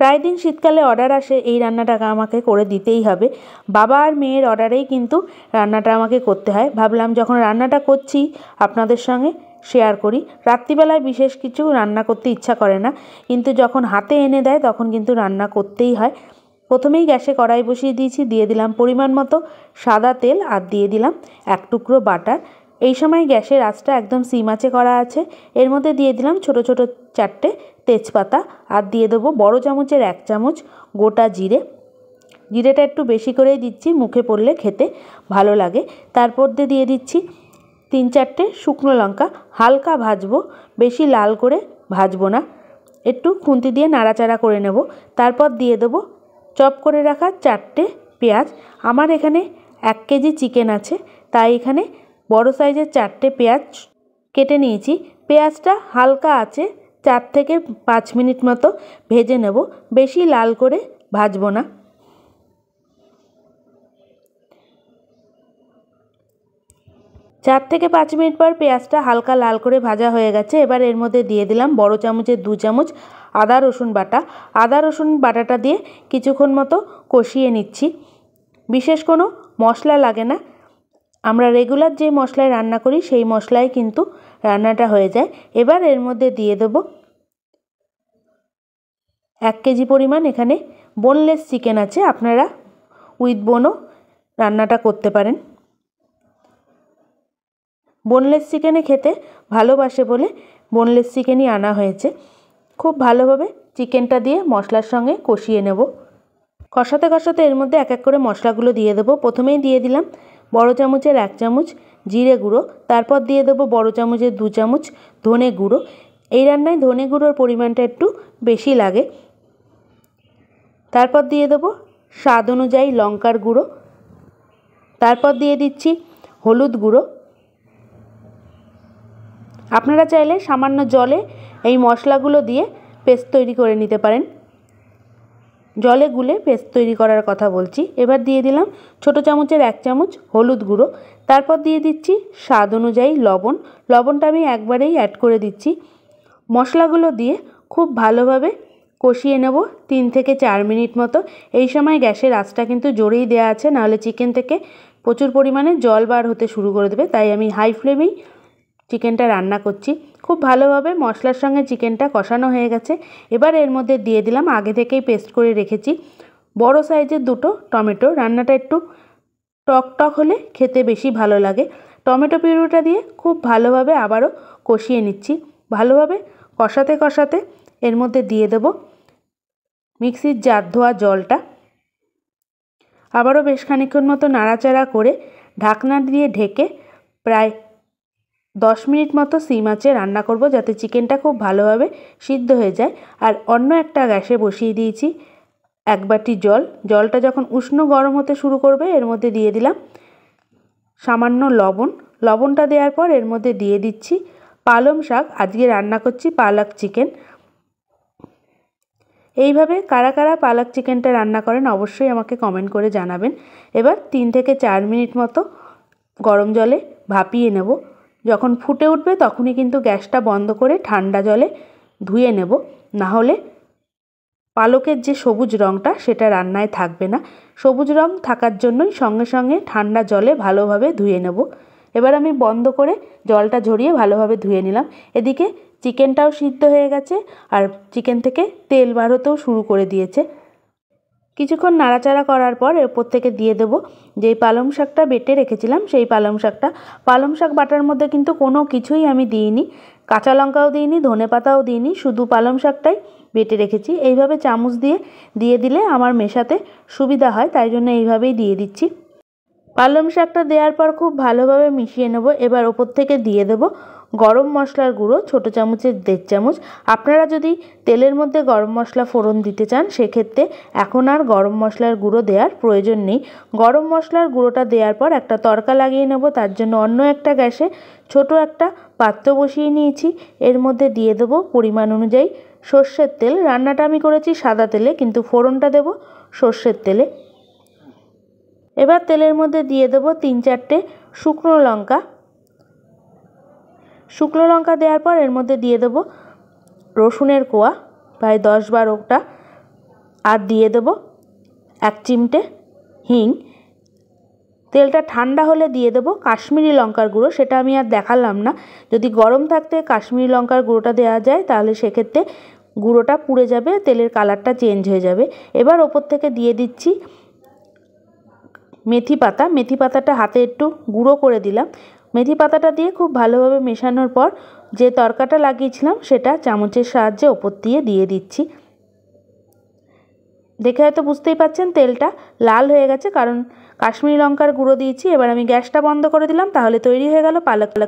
প্রায় দিন শীতকালে অর্ডার আসে এই রান্নাটা আমাকে করে দিতেই হবে বাবা আর মেয়ের অর্ডারেই কিন্তু রান্নাটা আমাকে করতে হয় ভাবলাম যখন রান্নাটা করছি আপনাদের সঙ্গে শেয়ার করি রাত্রিবেলায় বিশেষ কিছু রান্না করতে ইচ্ছা করে না কিন্তু যখন হাতে এনে দেয় তখন কিন্তু রান্না করতেই হয় প্রথমেই গ্যাসে কড়াই বসিয়ে দিয়েছি দিয়ে দিলাম পরিমাণ মতো সাদা তেল আর দিয়ে দিলাম এক টুকরো বাটার এই সময় গ্যাসের আঁচটা একদম সিম করা আছে এর মধ্যে দিয়ে দিলাম ছোট ছোট চারটে তেজপাতা আর দিয়ে দেবো বড় চামচের এক চামচ গোটা জিরে জিরেটা একটু বেশি করেই দিচ্ছি মুখে পড়লে খেতে ভালো লাগে তারপর দিয়ে দিচ্ছি তিন চারটে শুকনো লঙ্কা হালকা ভাজবো বেশি লাল করে ভাজবো না একটু খুন্তি দিয়ে নাড়াচাড়া করে নেব তারপর দিয়ে দেবো চপ করে রাখা চারটে পেঁয়াজ আমার এখানে এক কেজি চিকেন আছে তাই এখানে বড় সাইজের চারটে পেঁয়াজ কেটে নিয়েছি পেঁয়াজটা হালকা আছে চার থেকে পাঁচ মিনিট মতো ভেজে নেব বেশি লাল করে ভাজবো না চার থেকে পাঁচ মিনিট পর পেঁয়াজটা হালকা লাল করে ভাজা হয়ে গেছে এবার এর মধ্যে দিয়ে দিলাম বড় চামচের দু চামচ আদা রসুন বাটা আদা রসুন বাটাটা দিয়ে কিছুক্ষণ মতো কষিয়ে নিচ্ছি বিশেষ কোনো মশলা লাগে না আমরা রেগুলার যে মশলায় রান্না করি সেই মশলায় কিন্তু রান্নাটা হয়ে যায় এবার এর মধ্যে দিয়ে দেব এক কেজি পরিমাণ এখানে বোনলেস চিকেন আছে আপনারা উইথ বোনও রান্নাটা করতে পারেন বোনলেস চিকেনে খেতে ভালোবাসে বলে বোনলেস চিকেনই আনা হয়েছে খুব ভালোভাবে চিকেনটা দিয়ে মশলার সঙ্গে কষিয়ে নেব কষাতে কষাতে এর মধ্যে এক এক করে মশলাগুলো দিয়ে দেবো প্রথমেই দিয়ে দিলাম বড় চামচের এক চামচ জিরে গুঁড়ো তারপর দিয়ে দেবো বড় চামচের দু চামচ ধনে গুঁড়ো এই রান্নায় ধনে গুঁড়োর পরিমাণটা একটু বেশি লাগে তারপর দিয়ে দেবো স্বাদ অনুযায়ী লঙ্কার গুঁড়ো তারপর দিয়ে দিচ্ছি হলুদ গুঁড়ো আপনারা চাইলে সামান্য জলে এই মশলাগুলো দিয়ে পেস্ট তৈরি করে নিতে পারেন জলে গুলে পেস্ট তৈরি করার কথা বলছি এবার দিয়ে দিলাম ছোট চামচের এক চামচ হলুদ গুঁড়ো তারপর দিয়ে দিচ্ছি স্বাদ অনুযায়ী লবণ লবণটা আমি একবারেই অ্যাড করে দিচ্ছি মশলাগুলো দিয়ে খুব ভালোভাবে কষিয়ে নেব তিন থেকে চার মিনিট মতো এই সময় গ্যাসের আঁচটা কিন্তু জোরেই দেওয়া আছে নাহলে চিকেন থেকে প্রচুর পরিমাণে জল বার হতে শুরু করে দেবে তাই আমি হাই ফ্লেমেই চিকেনটা রান্না করছি খুব ভালোভাবে মশলার সঙ্গে চিকেনটা কষানো হয়ে গেছে এবার এর মধ্যে দিয়ে দিলাম আগে থেকেই পেস্ট করে রেখেছি বড় সাইজের দুটো টমেটো রান্নাটা একটু টক টক হলে খেতে বেশি ভালো লাগে টমেটো পিউরোটা দিয়ে খুব ভালোভাবে আবারও কষিয়ে নিচ্ছি ভালোভাবে কষাতে কষাতে এর মধ্যে দিয়ে দেব মিক্সির জার ধোয়া জলটা আবারও বেশ খানিক্ষণ মতো নাড়াচাড়া করে ঢাকনা দিয়ে ঢেকে প্রায় দশ মিনিট মতো সিম আঁচে রান্না করব যাতে চিকেনটা খুব ভালোভাবে সিদ্ধ হয়ে যায় আর অন্য একটা গ্যাসে বসিয়ে দিয়েছি এক বাটি জল জলটা যখন উষ্ণ গরম হতে শুরু করবে এর মধ্যে দিয়ে দিলাম সামান্য লবণ লবণটা দেওয়ার পর এর মধ্যে দিয়ে দিচ্ছি পালং শাক আজকে রান্না করছি পালক চিকেন এইভাবে কারা কারা পালক চিকেনটা রান্না করেন অবশ্যই আমাকে কমেন্ট করে জানাবেন এবার তিন থেকে চার মিনিট মতো গরম জলে ভাপিয়ে নেব যখন ফুটে উঠবে তখনই কিন্তু গ্যাসটা বন্ধ করে ঠান্ডা জলে ধুয়ে নেব না হলে পালকের যে সবুজ রঙটা সেটা রান্নায় থাকবে না সবুজ রং থাকার জন্যই সঙ্গে সঙ্গে ঠান্ডা জলে ভালোভাবে ধুয়ে নেব এবার আমি বন্ধ করে জলটা ঝরিয়ে ভালোভাবে ধুয়ে নিলাম এদিকে চিকেনটাও সিদ্ধ হয়ে গেছে আর চিকেন থেকে তেল বার হতেও শুরু করে দিয়েছে কিছুক্ষণ নাড়াচাড়া করার পর ওপর থেকে দিয়ে দেবো যেই পালং শাকটা বেটে রেখেছিলাম সেই পালং শাকটা পালং শাক বাটার মধ্যে কিন্তু কোনো কিছুই আমি দিইনি কাঁচা লঙ্কাও দিইনি ধনে পাতাও দিইনি শুধু পালং শাকটাই বেটে রেখেছি এইভাবে চামচ দিয়ে দিয়ে দিলে আমার মেশাতে সুবিধা হয় তাই জন্য এইভাবেই দিয়ে দিচ্ছি পালং শাকটা দেওয়ার পর খুব ভালোভাবে মিশিয়ে নেব এবার ওপর থেকে দিয়ে দেবো গরম মশলার গুঁড়ো ছোটো চামচের দেড় চামচ আপনারা যদি তেলের মধ্যে গরম মশলা ফোড়ন দিতে চান সেক্ষেত্রে এখন আর গরম মশলার গুঁড়ো দেওয়ার প্রয়োজন নেই গরম মশলার গুঁড়োটা দেওয়ার পর একটা তরকা লাগিয়ে নেব তার জন্য অন্য একটা গ্যাসে ছোট একটা পাত্র বসিয়ে নিয়েছি এর মধ্যে দিয়ে দেবো পরিমাণ অনুযায়ী সর্ষের তেল রান্নাটা আমি করেছি সাদা তেলে কিন্তু ফোড়নটা দেব সর্ষের তেলে এবার তেলের মধ্যে দিয়ে দেবো তিন চারটে শুকনো লঙ্কা শুকনো লঙ্কা দেওয়ার পর এর মধ্যে দিয়ে দেবো রসুনের কোয়া প্রায় দশ বারোটা আর দিয়ে দেবো এক চিমটে হিং তেলটা ঠান্ডা হলে দিয়ে দেবো কাশ্মীরি লঙ্কার গুঁড়ো সেটা আমি আর দেখালাম না যদি গরম থাকতে কাশ্মীরি লঙ্কার গুঁড়োটা দেওয়া যায় তাহলে সেক্ষেত্রে গুঁড়োটা পুড়ে যাবে তেলের কালারটা চেঞ্জ হয়ে যাবে এবার ওপর থেকে দিয়ে দিচ্ছি মেথি পাতা মেথি পাতাটা হাতে একটু গুঁড়ো করে দিলাম মেথি পাতাটা দিয়ে খুব ভালোভাবে মেশানোর পর যে তরকাটা লাগিয়েছিলাম সেটা চামচের সাহায্যে ওপর দিয়ে দিয়ে দিচ্ছি দেখে হয়তো বুঝতেই পাচ্ছেন তেলটা লাল হয়ে গেছে কারণ কাশ্মীরি লঙ্কার গুঁড়ো দিয়েছি এবার আমি গ্যাসটা বন্ধ করে দিলাম তাহলে তৈরি হয়ে গেল পালক